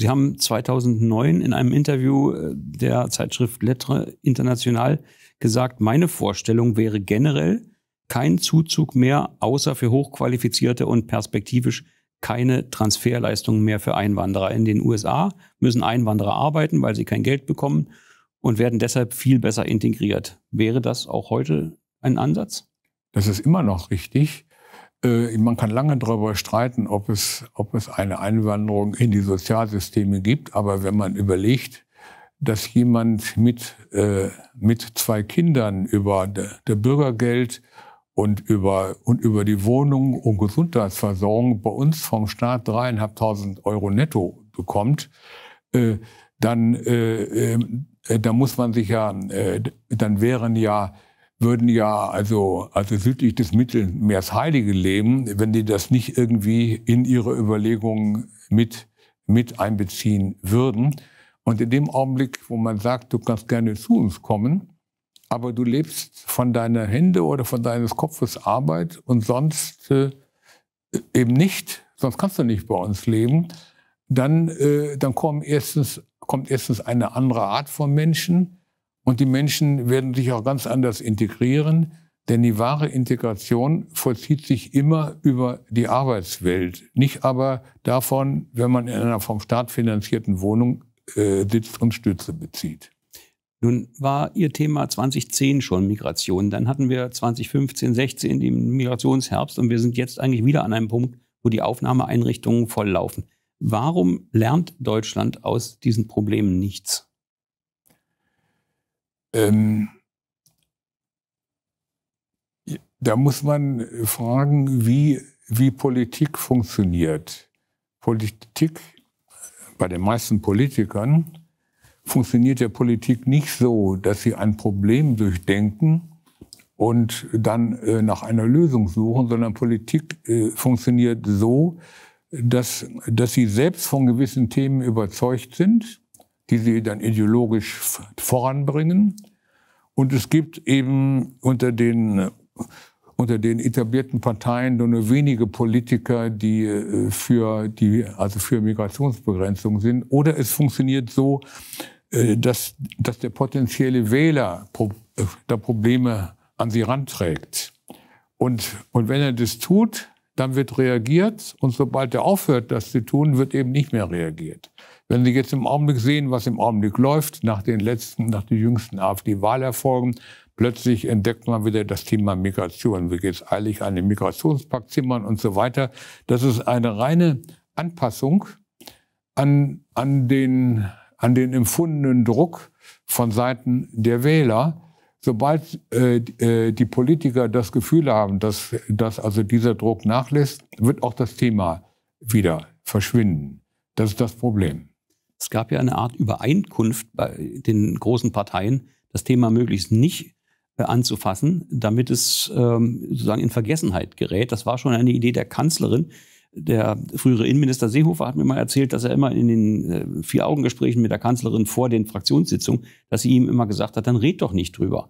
Sie haben 2009 in einem Interview äh, der Zeitschrift Lettre International gesagt, meine Vorstellung wäre generell kein Zuzug mehr, außer für Hochqualifizierte und perspektivisch keine Transferleistungen mehr für Einwanderer. In den USA müssen Einwanderer arbeiten, weil sie kein Geld bekommen und werden deshalb viel besser integriert. Wäre das auch heute ein Ansatz? Das ist immer noch richtig. Äh, man kann lange darüber streiten, ob es, ob es eine Einwanderung in die Sozialsysteme gibt. Aber wenn man überlegt, dass jemand mit, äh, mit zwei Kindern über der, Bürgergeld und über, und über die Wohnung und Gesundheitsversorgung bei uns vom Staat dreieinhalbtausend Euro netto bekommt, äh, dann, äh, äh, da muss man sich ja, äh, dann wären ja würden ja also, also südlich des Mittelmeers Heilige leben, wenn die das nicht irgendwie in ihre Überlegungen mit, mit einbeziehen würden. Und in dem Augenblick, wo man sagt, du kannst gerne zu uns kommen, aber du lebst von deiner Hände oder von deines Kopfes Arbeit und sonst äh, eben nicht, sonst kannst du nicht bei uns leben, dann, äh, dann kommen erstens, kommt erstens eine andere Art von Menschen, und die Menschen werden sich auch ganz anders integrieren, denn die wahre Integration vollzieht sich immer über die Arbeitswelt, nicht aber davon, wenn man in einer vom Staat finanzierten Wohnung äh, sitzt und Stütze bezieht. Nun war Ihr Thema 2010 schon Migration. Dann hatten wir 2015, 16 den Migrationsherbst und wir sind jetzt eigentlich wieder an einem Punkt, wo die Aufnahmeeinrichtungen volllaufen. Warum lernt Deutschland aus diesen Problemen nichts? Ähm, da muss man fragen, wie, wie Politik funktioniert. Politik, bei den meisten Politikern, funktioniert der Politik nicht so, dass sie ein Problem durchdenken und dann äh, nach einer Lösung suchen, sondern Politik äh, funktioniert so, dass, dass sie selbst von gewissen Themen überzeugt sind die sie dann ideologisch voranbringen. Und es gibt eben unter den, unter den etablierten Parteien nur, nur wenige Politiker, die äh, für, die, also für Migrationsbegrenzung sind. Oder es funktioniert so, äh, dass, dass der potenzielle Wähler äh, da Probleme an sie ranträgt. Und, und wenn er das tut, dann wird reagiert und sobald er aufhört, das zu tun, wird eben nicht mehr reagiert. Wenn Sie jetzt im Augenblick sehen, was im Augenblick läuft, nach den letzten, nach den jüngsten AfD-Wahlerfolgen, plötzlich entdeckt man wieder das Thema Migration. Wie geht es eilig an den Migrationspakt zimmern und so weiter. Das ist eine reine Anpassung an, an, den, an den empfundenen Druck von Seiten der Wähler. Sobald äh, äh, die Politiker das Gefühl haben, dass, dass also dieser Druck nachlässt, wird auch das Thema wieder verschwinden. Das ist das Problem. Es gab ja eine Art Übereinkunft bei den großen Parteien, das Thema möglichst nicht äh, anzufassen, damit es ähm, sozusagen in Vergessenheit gerät. Das war schon eine Idee der Kanzlerin. Der frühere Innenminister Seehofer hat mir mal erzählt, dass er immer in den äh, Vier-Augen-Gesprächen mit der Kanzlerin vor den Fraktionssitzungen, dass sie ihm immer gesagt hat, dann red doch nicht drüber.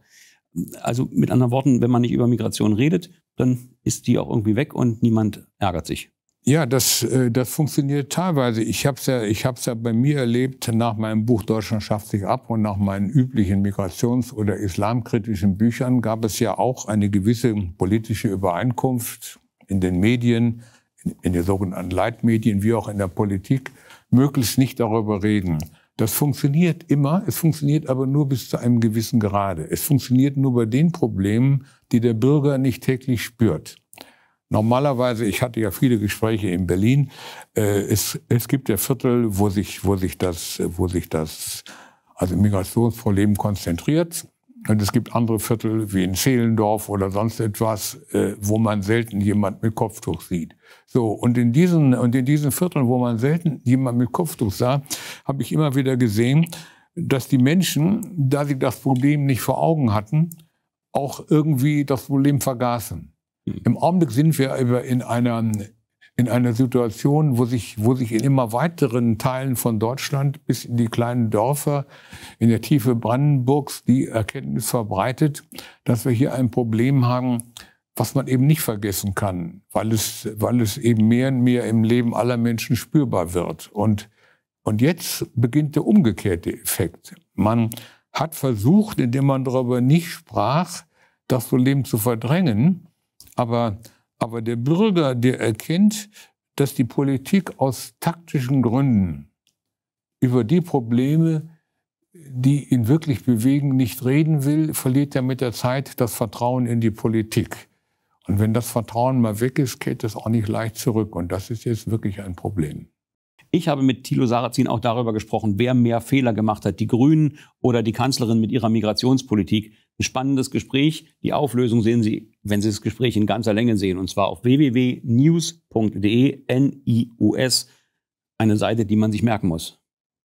Also mit anderen Worten, wenn man nicht über Migration redet, dann ist die auch irgendwie weg und niemand ärgert sich. Ja, das, äh, das funktioniert teilweise. Ich habe es ja, ich hab's ja bei mir erlebt, nach meinem Buch Deutschland schafft sich ab und nach meinen üblichen migrations- oder islamkritischen Büchern gab es ja auch eine gewisse politische Übereinkunft in den Medien, in, in den sogenannten Leitmedien, wie auch in der Politik, möglichst nicht darüber reden. Das funktioniert immer, es funktioniert aber nur bis zu einem gewissen Grade. Es funktioniert nur bei den Problemen, die der Bürger nicht täglich spürt. Normalerweise, ich hatte ja viele Gespräche in Berlin, äh, es, es gibt ja Viertel, wo sich, wo sich das, wo sich das also Migrationsproblem konzentriert. Und es gibt andere Viertel wie in Zehlendorf oder sonst etwas, äh, wo man selten jemand mit Kopftuch sieht. So, und in diesen, und in diesen Vierteln, wo man selten jemand mit Kopftuch sah, habe ich immer wieder gesehen, dass die Menschen, da sie das Problem nicht vor Augen hatten, auch irgendwie das Problem vergaßen. Im Augenblick sind wir aber in einer, in einer Situation, wo sich, wo sich in immer weiteren Teilen von Deutschland bis in die kleinen Dörfer in der Tiefe Brandenburgs die Erkenntnis verbreitet, dass wir hier ein Problem haben, was man eben nicht vergessen kann, weil es, weil es eben mehr und mehr im Leben aller Menschen spürbar wird. Und, und jetzt beginnt der umgekehrte Effekt. Man hat versucht, indem man darüber nicht sprach, das Problem zu verdrängen, aber, aber der Bürger, der erkennt, dass die Politik aus taktischen Gründen über die Probleme, die ihn wirklich bewegen, nicht reden will, verliert er mit der Zeit das Vertrauen in die Politik. Und wenn das Vertrauen mal weg ist, geht es auch nicht leicht zurück. Und das ist jetzt wirklich ein Problem. Ich habe mit Thilo Sarrazin auch darüber gesprochen, wer mehr Fehler gemacht hat, die Grünen oder die Kanzlerin mit ihrer Migrationspolitik ein spannendes Gespräch. Die Auflösung sehen Sie, wenn Sie das Gespräch in ganzer Länge sehen, und zwar auf www.news.de, N-I-U-S, eine Seite, die man sich merken muss.